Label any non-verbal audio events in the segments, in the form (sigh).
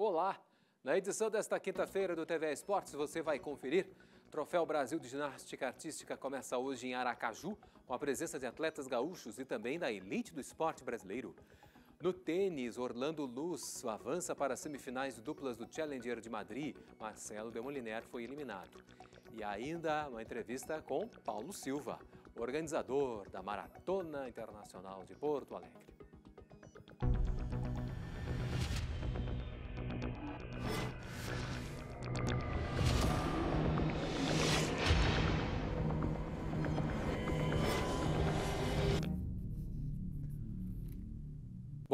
Olá! Na edição desta quinta-feira do TV Esportes, você vai conferir. Troféu Brasil de Ginástica Artística começa hoje em Aracaju, com a presença de atletas gaúchos e também da elite do esporte brasileiro. No tênis, Orlando Luz avança para as semifinais duplas do Challenger de Madrid. Marcelo Demoliner foi eliminado. E ainda uma entrevista com Paulo Silva, organizador da Maratona Internacional de Porto Alegre.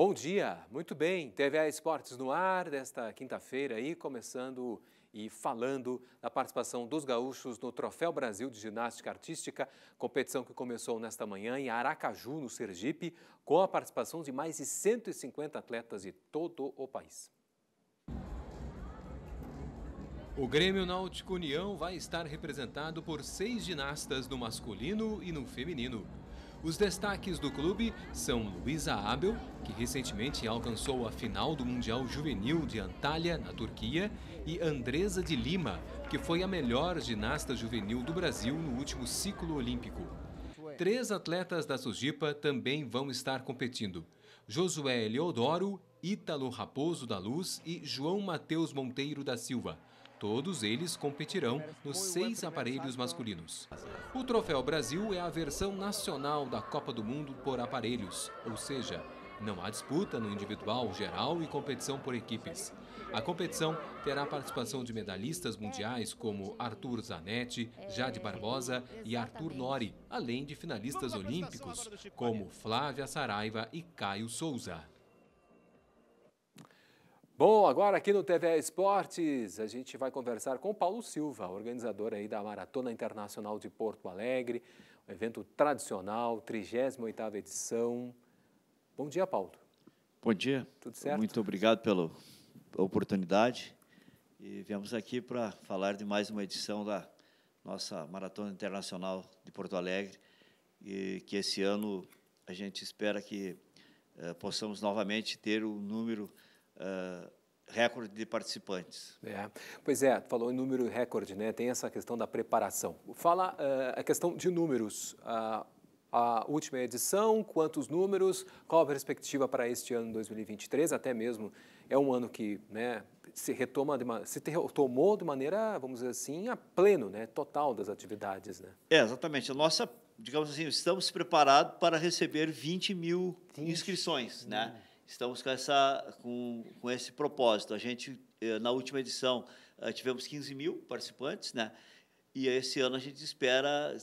Bom dia, muito bem. TVA Esportes no ar desta quinta-feira aí, começando e falando da participação dos gaúchos no Troféu Brasil de Ginástica Artística, competição que começou nesta manhã em Aracaju, no Sergipe, com a participação de mais de 150 atletas de todo o país. O Grêmio Náutico União vai estar representado por seis ginastas no masculino e no feminino. Os destaques do clube são Luísa Abel, que recentemente alcançou a final do Mundial Juvenil de Antalya, na Turquia, e Andresa de Lima, que foi a melhor ginasta juvenil do Brasil no último ciclo olímpico. Três atletas da Sujipa também vão estar competindo: Josué Eleodoro, Ítalo Raposo da Luz e João Mateus Monteiro da Silva. Todos eles competirão nos seis aparelhos masculinos. O Troféu Brasil é a versão nacional da Copa do Mundo por aparelhos, ou seja, não há disputa no individual, geral e competição por equipes. A competição terá a participação de medalhistas mundiais como Arthur Zanetti, Jade Barbosa e Arthur Nori, além de finalistas olímpicos como Flávia Saraiva e Caio Souza. Bom, agora aqui no TV Esportes, a gente vai conversar com Paulo Silva, organizador aí da Maratona Internacional de Porto Alegre, um evento tradicional, 38ª edição. Bom dia, Paulo. Bom dia. Tudo certo? Muito obrigado pela oportunidade. E viemos aqui para falar de mais uma edição da nossa Maratona Internacional de Porto Alegre, e que esse ano a gente espera que eh, possamos novamente ter o um número recorde de participantes. É. Pois é, falou em número recorde, né? Tem essa questão da preparação. Fala uh, a questão de números. Uh, a última edição, quantos números, qual a perspectiva para este ano 2023, até mesmo é um ano que né, se retoma de uma, se retomou de maneira, vamos dizer assim, a pleno, né, total das atividades. Né? É, exatamente. A nossa, digamos assim, estamos preparados para receber 20 mil inscrições. Né? estamos com, essa, com, com esse propósito. A gente, eh, na última edição, eh, tivemos 15 mil participantes, né? E esse ano a gente espera,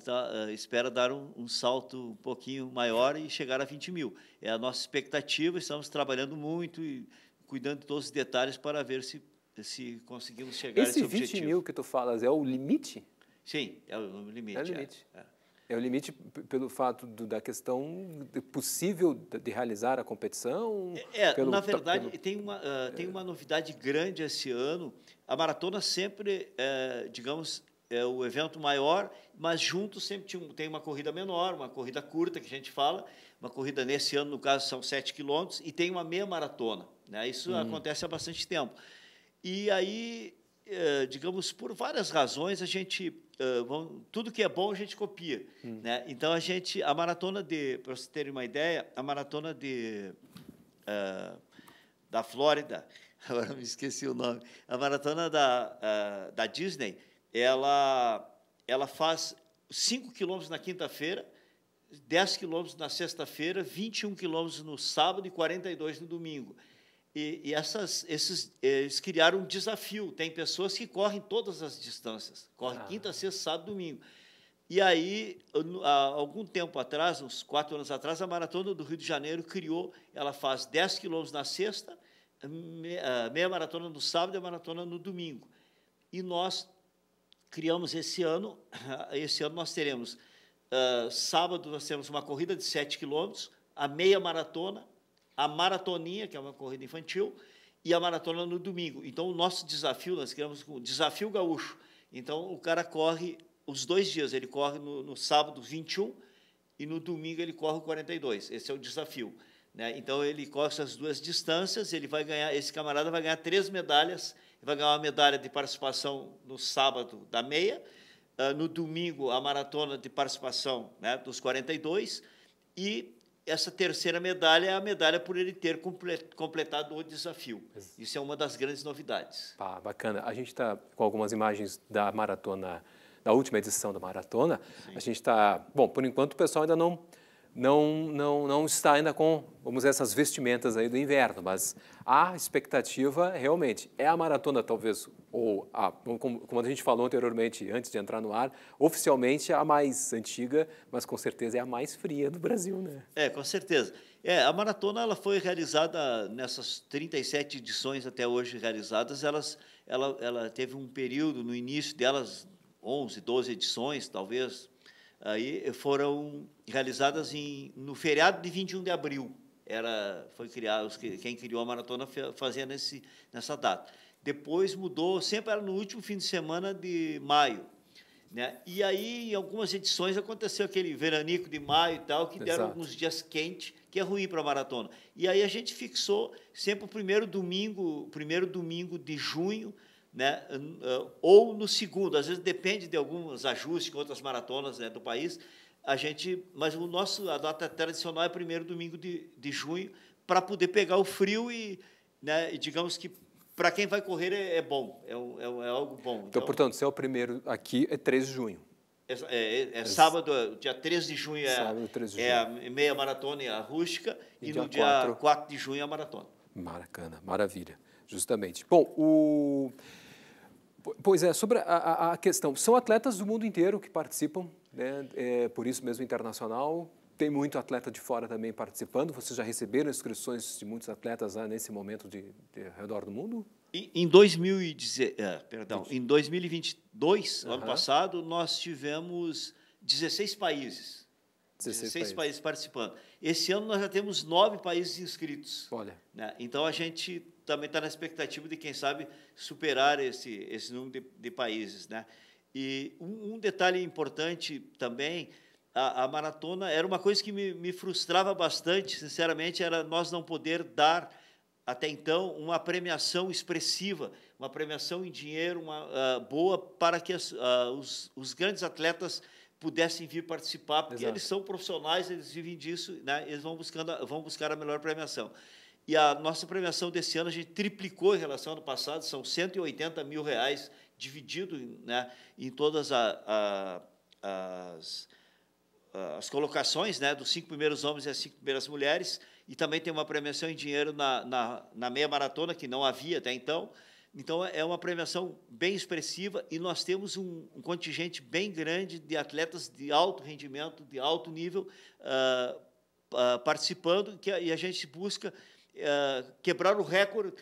eh, espera dar um, um, salto um pouquinho maior e chegar a 20 mil. É a nossa expectativa, estamos trabalhando muito e cuidando de todos os detalhes para ver se, se conseguimos chegar esse a esse objetivo. Esse 20 mil que tu falas é o limite? Sim, é o limite. É o limite. É, é. É o limite pelo fato do, da questão possível de realizar a competição? É, é pelo, na verdade, pelo, tem, uma, uh, tem uma novidade grande esse ano. A maratona sempre, é, digamos, é o evento maior, mas junto sempre tinha, tem uma corrida menor, uma corrida curta, que a gente fala. Uma corrida, nesse ano, no caso, são 7 quilômetros, e tem uma meia maratona. Né? Isso hum. acontece há bastante tempo. E aí, é, digamos, por várias razões, a gente vamos, tudo que é bom a gente copia, hum. né? Então a gente, a maratona de, para vocês terem uma ideia, a maratona de uh, da Flórida, (laughs) agora me esqueci o nome, a maratona da uh, da Disney, ela ela faz 5 quilômetros na quinta-feira, 10 quilômetros na sexta-feira, 21 quilômetros no sábado e 42 no domingo. E, e essas, esses, eles criaram um desafio. Tem pessoas que correm todas as distâncias. Corre ah. quinta, sexta, sábado, domingo. E aí, há algum tempo atrás, uns quatro anos atrás, a Maratona do Rio de Janeiro criou, ela faz 10 quilômetros na sexta, ah, meia maratona no sábado e a maratona no domingo. E nós criamos esse ano, (coughs) esse ano nós teremos, ah, sábado nós temos uma corrida de 7 quilômetros, a meia maratona, a maratoninha, que é uma corrida infantil, e a maratona no domingo. Então, o nosso desafio, nós criamos o Desafio Gaúcho. Então, o cara corre os dois dias. Ele corre no, no sábado 21 e no domingo ele corre o 42. Esse é o desafio. Né? Então, ele corre essas duas distâncias. Ele vai ganhar, esse camarada vai ganhar três medalhas. vai ganhar uma medalha de participação no sábado da meia, ah, no domingo a maratona de participação né, dos 42 e essa terceira medalha é a medalha por ele ter completado o desafio. Isso é uma das grandes novidades. Pá, bacana. A gente está com algumas imagens da maratona, da última edição da maratona. Sim. A gente está, bom, por enquanto o pessoal ainda não não, não, não está ainda com, vamos dizer, essas vestimentas aí do inverno, mas a expectativa realmente é a maratona, talvez, ou a, como, como a gente falou anteriormente, antes de entrar no ar, oficialmente a mais antiga, mas com certeza é a mais fria do Brasil, né? É, com certeza. É, a maratona ela foi realizada nessas 37 edições até hoje realizadas, elas, ela, ela teve um período no início delas, 11, 12 edições, talvez aí foram realizadas em, no feriado de 21 de abril. Era, foi criado, quem criou a maratona fazia nesse, nessa data. Depois mudou, sempre era no último fim de semana de maio. Né? E aí, em algumas edições, aconteceu aquele veranico de maio e tal, que deram alguns dias quentes, que é ruim para a maratona. E aí a gente fixou sempre o primeiro domingo, primeiro domingo de junho, né, ah, ou no segundo, às vezes depende de alguns ajustes com outras maratonas né, do país, a gente, mas o nosso a data tradicional é primeiro domingo de, de junho para poder pegar o frio e, né, e digamos que para quem vai correr é, é bom, é, é, é, algo bom. Então, então, portanto, se é o primeiro aqui é 13 de junho. É, é, é, é sábado, dia 13 de junho é, sábado, de junho. é a meia maratona e a rústica, e, e dia no dia 4... 4 de junho é a maratona. Maracana, maravilha, justamente. Bom, o Pois é, sobre a, a, a, questão, são atletas do mundo inteiro que participam, né? é, por isso mesmo internacional. Tem muito atleta de fora também participando. Vocês já receberam inscrições de muitos atletas né, nesse momento de, de, ao redor do mundo? Em, é, em, 2010, perdão, em 2022, uhum. ano passado, nós tivemos 16 países. 16, 16 países. países. participando. Esse ano nós já temos nove países inscritos. Olha. Né? Então a gente também está na expectativa de, quem sabe, superar esse, esse número de, de países. Né? E um, um detalhe importante também, a, a, maratona era uma coisa que me, me frustrava bastante, sinceramente, era nós não poder dar até então uma premiação expressiva, uma premiação em dinheiro uma, uh, boa para que as, uh, os, os, grandes atletas pudessem vir participar, porque Exato. eles são profissionais, eles vivem disso, né? eles vão, buscando, vão buscar a melhor premiação. E a nossa premiação desse ano a gente triplicou em relação ao ano passado, são 180 mil reais dividido né, em todas a, a, as, as colocações né, dos cinco primeiros homens e as cinco primeiras mulheres, e também tem uma premiação em dinheiro na, na, na meia maratona, que não havia até então. Então, é uma premiação bem expressiva e nós temos um, um contingente bem grande de atletas de alto rendimento, de alto nível, uh, uh, participando, que, e a gente busca eh, quebrar o recorde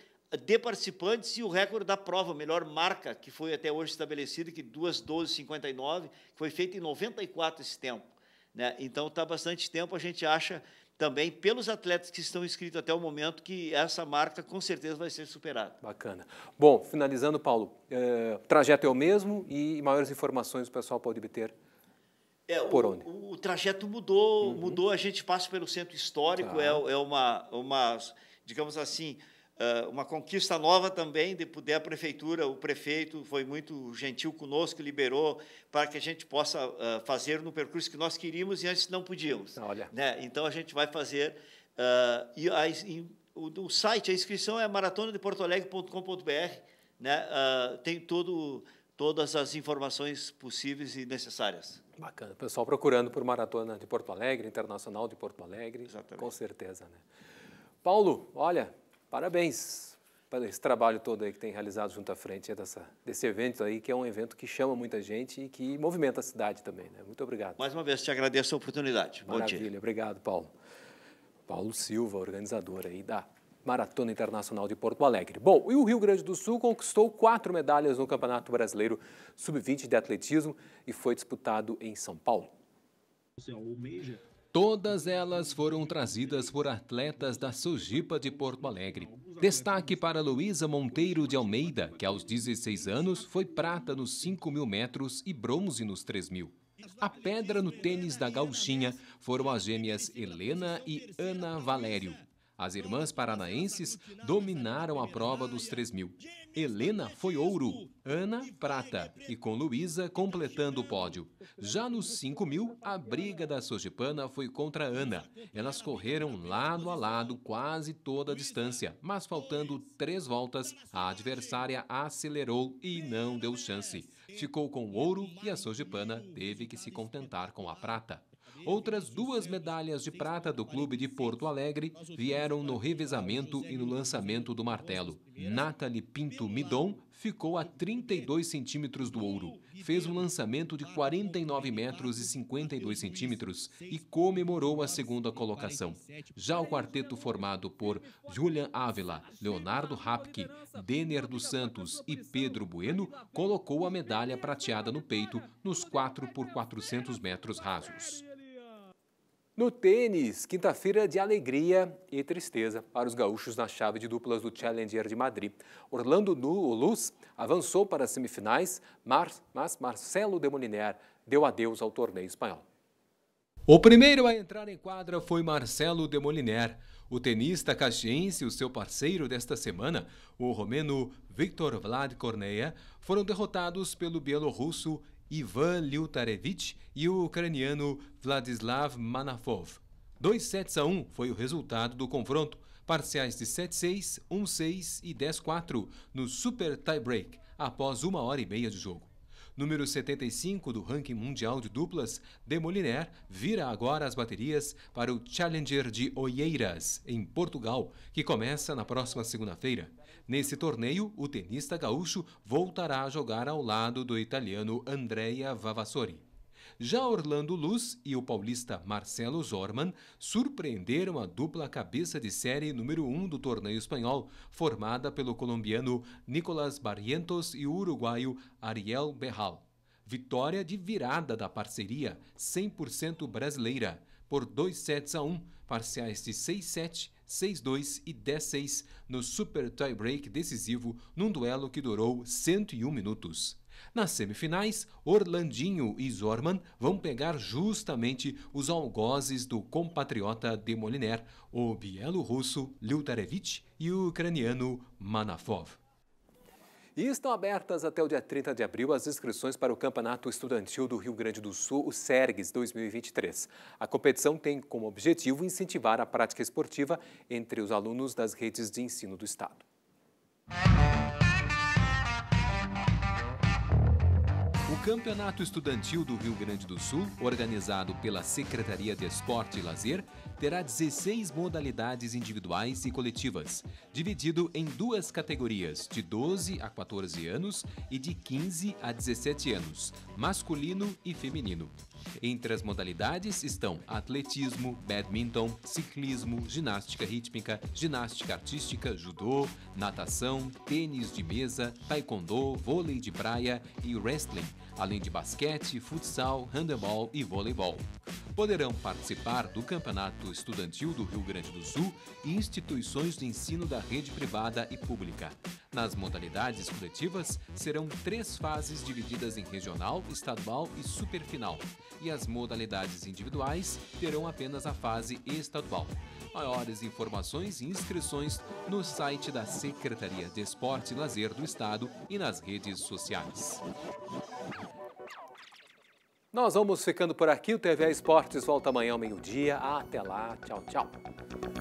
de participantes e o recorde da prova, melhor marca que foi até hoje estabelecida, que 2:12:59, foi feita em 94 esse tempo, né? Então está bastante tempo, a gente acha também pelos atletas que estão inscritos até o momento que essa marca com certeza vai ser superada. Bacana. Bom, finalizando, Paulo, é, o trajeto é o mesmo e maiores informações o pessoal pode obter é, por o, onde? O, trajeto mudou, uhum. mudou. A gente passa pelo centro histórico, tá. é, é uma, uma, digamos assim, é, uma conquista nova também de poder a prefeitura, o prefeito foi muito gentil conosco, liberou para que a gente possa é, fazer no percurso que nós queríamos e antes não podíamos. Olha. Né? Então a gente vai fazer uh, e, a, e o, o, site, a inscrição é maratonadeportoalegre.com.br, né? Uh, tem todo todas as informações possíveis e necessárias. Bacana. Pessoal procurando por Maratona de Porto Alegre, Internacional de Porto Alegre. Exatamente. Com certeza, né? Paulo, olha, parabéns para esse trabalho todo aí que tem realizado junto à frente dessa, desse evento aí, que é um evento que chama muita gente e que movimenta a cidade também. Né? Muito obrigado. Mais uma vez, te agradeço a oportunidade. Maravilha, obrigado, Paulo. Paulo Silva, organizador aí da Maratona Internacional de Porto Alegre. Bom, e o Rio Grande do Sul conquistou quatro medalhas no Campeonato Brasileiro Sub-20 de Atletismo e foi disputado em São Paulo. Todas elas foram trazidas por atletas da Sojipa de Porto Alegre. Destaque para Luísa Monteiro de Almeida, que aos 16 anos foi prata nos 5 mil metros e bronze nos 3 mil. A pedra no tênis da gauchinha foram as gêmeas Helena e Ana Valério. As irmãs paranaenses dominaram a prova dos 3 mil. Helena foi ouro, Ana, prata e com Luísa completando o pódio. Já nos 5 mil, a briga da Sojipana foi contra Ana. Elas correram lado a lado quase toda a distância, mas faltando três voltas, a adversária acelerou e não deu chance. Ficou com o ouro e a Sojipana teve que se contentar com a prata. Outras duas medalhas de prata do clube de Porto Alegre vieram no revezamento e no lançamento do martelo. Nathalie Pinto Midon ficou a 32 centímetros do ouro, fez um lançamento de 49 metros e 52 centímetros e comemorou a segunda colocação. Já o quarteto formado por Julian Ávila, Leonardo Rapke, Denner dos Santos e Pedro Bueno colocou a medalha prateada no peito nos 4 por 400 metros rasos. No tênis, quinta-feira de alegria e tristeza para os gaúchos na chave de duplas do Challenger de Madrid. Orlando nu, Luz avançou para as semifinais, mas Marcelo de Moliner deu adeus ao torneio espanhol. O primeiro a entrar em quadra foi Marcelo de Moliner. O tenista caxiense e o seu parceiro desta semana, o romeno Victor Vlad Corneia, foram derrotados pelo bielorrusso Ivan Liutarevich e o ucraniano Vladislav Manafov. 2 sets a 1 foi o resultado do confronto, parciais de 7-6, 1-6 e 10-4 no Super Tiebreak, após uma hora e meia de jogo. Número 75 do ranking mundial de duplas, Demoliner vira agora as baterias para o Challenger de Oeiras, em Portugal, que começa na próxima segunda-feira. Nesse torneio, o tenista gaúcho voltará a jogar ao lado do italiano Andrea Vavassori. Já Orlando Luz e o paulista Marcelo Zorman surpreenderam a dupla cabeça de série número 1 um do torneio espanhol, formada pelo colombiano Nicolas Barrientos e o uruguaio Ariel Berral. Vitória de virada da parceria 100% brasileira por 2 sets a 1, um, parciais de 6-7 6-2 e 10-6 no Super Tie Break decisivo num duelo que durou 101 minutos. Nas semifinais, Orlandinho e Zorman vão pegar justamente os algozes do compatriota de Moliner, o bielorrusso Lyutarevich e o ucraniano Manafov. E estão abertas até o dia 30 de abril as inscrições para o Campeonato Estudantil do Rio Grande do Sul, o SERGS 2023. A competição tem como objetivo incentivar a prática esportiva entre os alunos das redes de ensino do Estado. Campeonato Estudantil do Rio Grande do Sul, organizado pela Secretaria de Esporte e Lazer, terá 16 modalidades individuais e coletivas, dividido em duas categorias, de 12 a 14 anos e de 15 a 17 anos, masculino e feminino. Entre as modalidades estão atletismo, badminton, ciclismo, ginástica rítmica, ginástica artística, judô, natação, tênis de mesa, taekwondo, vôlei de praia e wrestling, além de basquete, futsal, handebol e voleibol. Poderão participar do Campeonato Estudantil do Rio Grande do Sul e instituições de ensino da rede privada e pública. Nas modalidades coletivas, serão três fases divididas em regional, estadual e superfinal. E as modalidades individuais terão apenas a fase estadual. Maiores informações e inscrições no site da Secretaria de Esporte e Lazer do Estado e nas redes sociais. Nós vamos ficando por aqui. O TVA Esportes volta amanhã ao meio-dia. Até lá. Tchau, tchau.